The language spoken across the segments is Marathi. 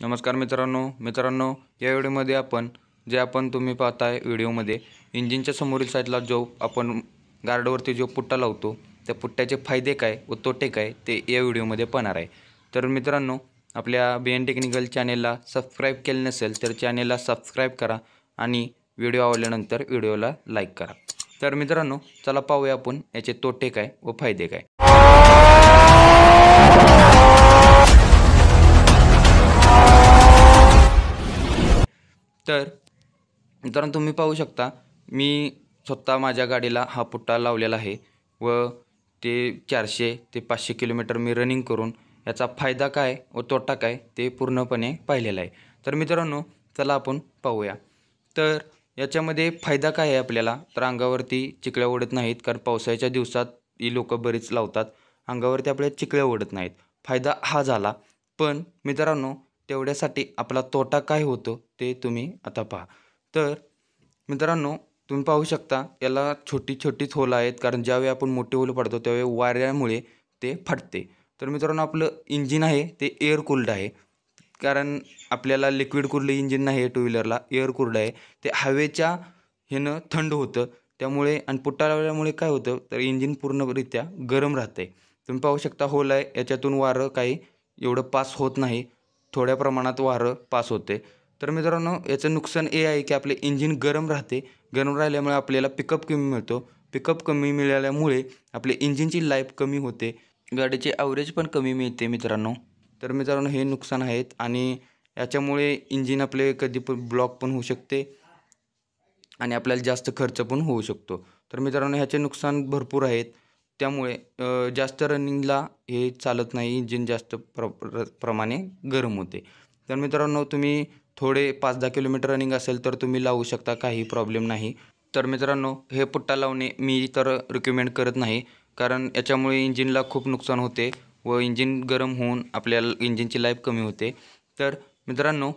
नमस्कार मित्रांनो मित्रांनो या व्हिडिओमध्ये आपण जे आपण तुम्ही पाहताय व्हिडिओमध्ये इंजिनच्या समोरील साईडला जो आपण गार्डवरती जो पुट्टा लावतो त्या पुट्ट्याचे फायदे काय व तोटे काय ते या व्हिडिओमध्ये पाहणार आहे तर मित्रांनो आपल्या बी एन टेक्निकल चॅनेलला सबस्क्राईब केले नसेल तर चॅनेलला सबस्क्राईब करा आणि व्हिडिओ आवडल्यानंतर व्हिडिओला लाईक करा तर मित्रांनो चला पाहूया आपण याचे तोटे काय व फायदे काय तर मित्रांनो तुम्ही पाहू शकता मी स्वतः माझ्या गाडीला हा पुट्टा लावलेला आहे व ते चारशे ते पाचशे किलोमीटर मी रनिंग करून याचा फायदा काय व तोटा काय ते पूर्णपणे पाहिलेला आहे तर मित्रांनो चला आपण पाहूया तर याच्यामध्ये फायदा काय आहे आपल्याला तर अंगावरती चिकळ्या ओढत नाहीत कारण पावसाळ्याच्या दिवसात ही लोकं बरीच लावतात अंगावरती आपल्या चिकळ्या ओढत नाहीत फायदा हा झाला पण मित्रांनो तेवढ्यासाठी आपला तोटा काय होतो ते तुम्ही आता पहा तर मित्रांनो तुम्ही पाहू शकता याला छोटी छोटीच होल आहेत कारण ज्यावेळी आपण मोठी होल पडतो त्यावेळी वाऱ्यामुळे ते फाटते तर मित्रांनो आपलं इंजिन आहे ते एअर कूल्ड आहे कारण आपल्याला लिक्विड कूल्ड इंजिन नाही आहे टू व्हीलरला एअर कूल्ड आहे ते हवेच्या हेनं थंड होतं त्यामुळे आणि पुट्टाळल्यामुळे काय होतं तर इंजिन पूर्णरित्या गरम आहे तुम्ही पाहू शकता होल आहे याच्यातून वारं काही एवढं पास होत नाही थोड्या प्रमाणात वारं पास होते तर मित्रांनो याचं नुकसान हे आहे की आपले इंजिन गरम राहते गरम राहिल्यामुळे आपल्याला पिकअप कमी मिळतो पिकअप कमी मिळाल्यामुळे आपले इंजिनची लाईफ कमी होते गाडीचे ॲव्हरेज पण कमी मिळते मित्रांनो तर मित्रांनो हे नुकसान आहेत आणि याच्यामुळे इंजिन आपले कधी पण ब्लॉक पण होऊ शकते आणि आपल्याला जास्त खर्च पण होऊ शकतो तर मित्रांनो ह्याचे नुकसान भरपूर आहेत त्यामुळे जास्त रनिंगला हे चालत नाही इंजिन जास्त प्र प्र प्रमाणे गरम होते तर मित्रांनो तुम्ही थोडे पाच दहा किलोमीटर रनिंग असेल तर तुम्ही लावू शकता काही प्रॉब्लेम नाही तर मित्रांनो हे पुट्टा लावणे मी तर रिकमेंड करत नाही कारण याच्यामुळे इंजिनला खूप नुकसान होते व इंजिन गरम होऊन आपल्याला इंजिनची लाईफ कमी होते तर मित्रांनो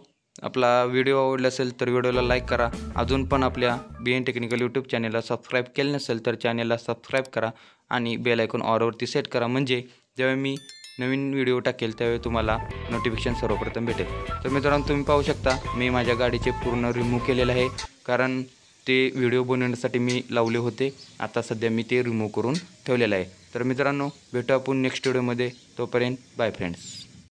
आपला व्हिडिओ आवडला असेल तर व्हिडिओला लाईक करा अजून पण आपल्या बी एन टेक्निकल यूट्यूब चॅनलला सबस्क्राईब केलं नसेल तर चॅनलला सबस्क्राईब करा आणि बेल आयकॉन ऑरवरती सेट करा म्हणजे जेव्हा मी नवीन व्हिडिओ टाकेल त्यावेळी तुम्हाला नोटिफिकेशन सर्वप्रथम भेटेल तर मित्रांनो तुम्ही पाहू शकता मी माझ्या गाडीचे पूर्ण रिमूव्ह केलेलं आहे कारण ते व्हिडिओ बनवण्यासाठी मी लावले होते आता सध्या मी ते रिमूव्ह करून ठेवलेलं आहे तर मित्रांनो भेटू आपण नेक्स्ट व्हिडिओमध्ये तोपर्यंत बाय फ्रेंड्स